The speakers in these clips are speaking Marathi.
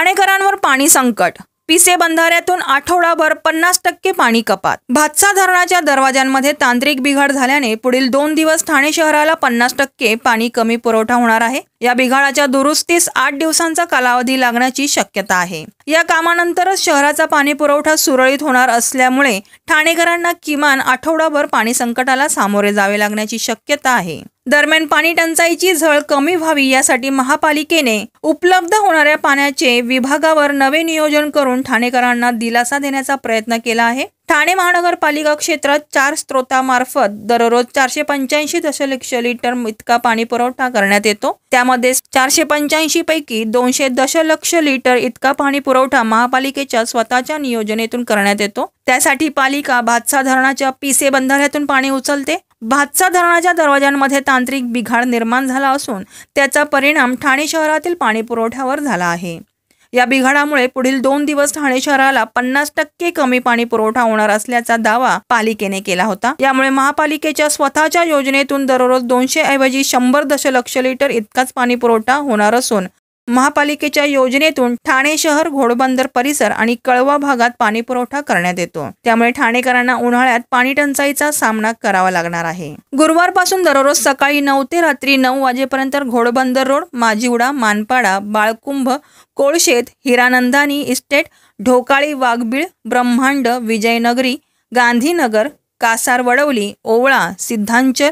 ठाणेकरांवर पाणी संकट पिसे बंधाऱ्यातून आठवडाभर पन्नास टक्के पाणी कपात भातसा धरणाच्या दरवाजांमध्ये तांत्रिक बिघाड झाल्याने पुढील दोन दिवस ठाणे शहराला पन्नास टक्के पाणी कमी पुरवठा होणार आहे या बिघाडाच्या दुरुस्तीस आठ दिवसांचा कालावधी लागण्याची शक्यता आहे या कामानंतरच शहराचा पाणी पुरवठा सुरळीत होणार असल्यामुळे ठाणेकरांना किमान आठवडाभर पाणी संकटाला सामोरे जावे लागण्याची शक्यता आहे दरम्यान पाणी टंचाईची झळ कमी व्हावी यासाठी महापालिकेने उपलब्ध होणाऱ्या पाण्याचे विभागावर नवे नियोजन करून ठाणेकरांना दिलासा देण्याचा प्रयत्न केला आहे ठाणे महानगरपालिका क्षेत्रात चार स्त्रोतामार्फत दररोज चारशे पंच्याऐंशी दशलक्ष लिटर इतका पाणी पुरवठा करण्यात येतो त्यामध्ये चारशे पंच्याऐंशी पैकी दोनशे दशलक्ष लिटर इतका पाणी पुरवठा महापालिकेच्या स्वतःच्या नियोजनेतून करण्यात येतो त्यासाठी पालिका भातसा धरणाच्या पिसे बंधाऱ्यातून पाणी उचलते भातसा धरणाच्या दरवाजांमध्ये तांत्रिक बिघाड निर्माण झाला असून त्याचा परिणाम ठाणे शहरातील पाणी पुरवठ्यावर झाला आहे या बिघाडामुळे पुढील दोन दिवस ठाणे शहराला पन्नास टक्के कमी पाणी पुरवठा होणार असल्याचा दावा पालिकेने केला होता यामुळे महापालिकेच्या स्वतःच्या योजनेतून दररोज दोनशे ऐवजी शंभर दशलक्ष लिटर इतकाच पाणी पुरवठा होणार असून महापालिकेच्या योजनेतून ठाणे शहर घोडबंदर परिसर आणि कळवा भागात पाणीपुरवठा करण्यात येतो त्यामुळे ठाणेकरांना उन्हाळ्यात पाणी टंचाईचा सामना करावा लागणार आहे गुरुवारपासून दररोज सकाळी नऊ ते रात्री नऊ वाजेपर्यंत घोडबंदर रोड माजीवडा मानपाडा बाळकुंभ कोळशेत हिरानंदानी इस्टेट ढोकाळी वाघबीळ ब्रह्मांड विजयनगरी गांधीनगर कासार वडवली ओवळा सिद्धांचर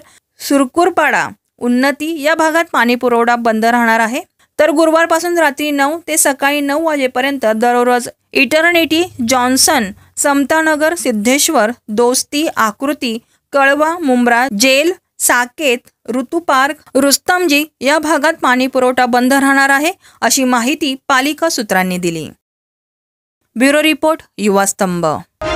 सुरकुरपाडा उन्नती या भागात पाणीपुरवठा बंद राहणार आहे तर गुरुवारपासून रात्री नऊ ते सकाळी नऊ वाजेपर्यंत दररोज इटर्निटी जॉन्सन समतानगर सिद्धेश्वर दोस्ती आकृती कळवा मुंब्रा जेल साकेत ऋतू पार्क रुस्तमजी या भागात पाणी पुरवठा बंद राहणार आहे अशी माहिती पालिका सूत्रांनी दिली ब्युरो रिपोर्ट युवास्तंभ